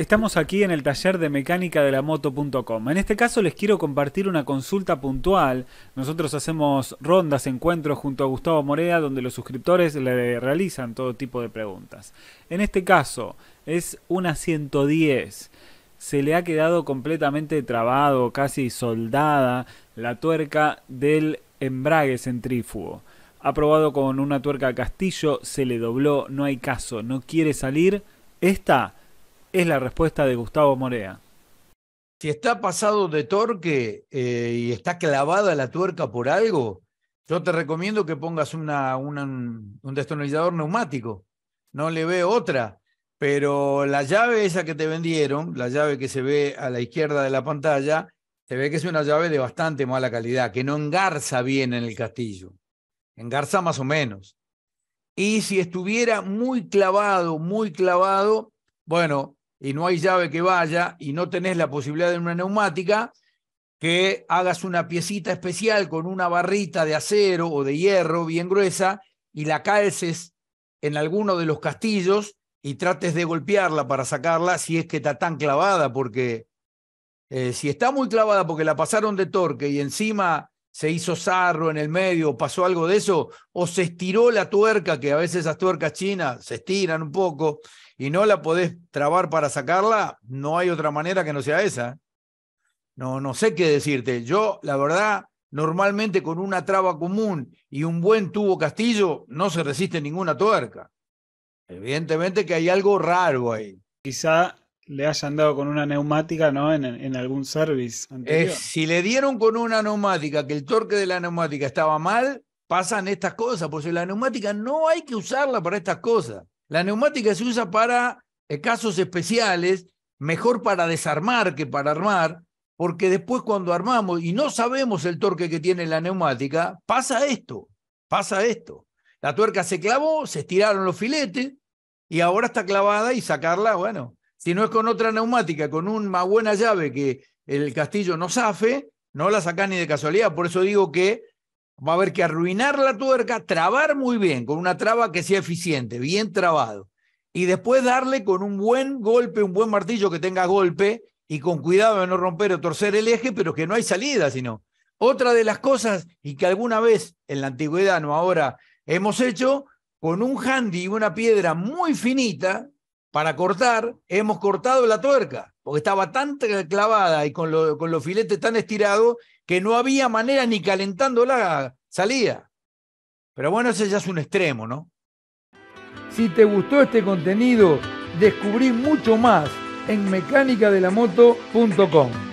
Estamos aquí en el taller de mecánica de la moto.com. En este caso les quiero compartir una consulta puntual. Nosotros hacemos rondas, encuentros junto a Gustavo Morea donde los suscriptores le realizan todo tipo de preguntas. En este caso es una 110. Se le ha quedado completamente trabado, casi soldada, la tuerca del embrague centrífugo. Ha probado con una tuerca castillo, se le dobló, no hay caso, no quiere salir. Esta es la respuesta de Gustavo Morea. Si está pasado de torque eh, y está clavada la tuerca por algo, yo te recomiendo que pongas un destornillador neumático. No le veo otra. Pero la llave esa que te vendieron, la llave que se ve a la izquierda de la pantalla, se ve que es una llave de bastante mala calidad, que no engarza bien en el castillo. Engarza más o menos. Y si estuviera muy clavado, muy clavado, bueno, y no hay llave que vaya y no tenés la posibilidad de una neumática, que hagas una piecita especial con una barrita de acero o de hierro bien gruesa y la calces en alguno de los castillos y trates de golpearla para sacarla si es que está tan clavada, porque eh, si está muy clavada porque la pasaron de torque y encima se hizo zarro en el medio, pasó algo de eso, o se estiró la tuerca, que a veces esas tuercas chinas se estiran un poco y no la podés trabar para sacarla, no hay otra manera que no sea esa. No, no sé qué decirte. Yo, la verdad, normalmente con una traba común y un buen tubo castillo, no se resiste ninguna tuerca. Evidentemente que hay algo raro ahí. Quizá le hayan dado con una neumática ¿no? en, algún service. si le dieron con una neumática, que el torque de la neumática estaba mal, pasan estas cosas, porque la neumática no hay que usarla para estas cosas. La neumática se usa para eh, casos especiales, mejor para desarmar que para armar, porque después cuando armamos y no sabemos el torque que tiene la neumática, pasa esto, pasa esto. La tuerca se clavó, se estiraron los filetes y ahora está clavada y sacarla, bueno, si no es con otra neumática, con una buena llave que el Castillo no zafe, no la saca ni de casualidad. Por eso digo que va a haber que arruinar la tuerca, trabar muy bien, con una traba que sea eficiente, bien trabado. Y después darle con un buen golpe, un buen martillo que tenga golpe y con cuidado de no romper o torcer el eje, pero que no hay salida, sino. Otra de las cosas, y que alguna vez en la antigüedad, no ahora, hemos hecho, con un handy y una piedra muy finita, para cortar, hemos cortado la tuerca, porque estaba tan clavada y con, los filetes tan estirados que no había manera ni calentándola salía. Pero bueno, ese ya es un extremo, ¿no? Si te gustó este contenido, descubrí mucho más en mecánicadeLamoto.com.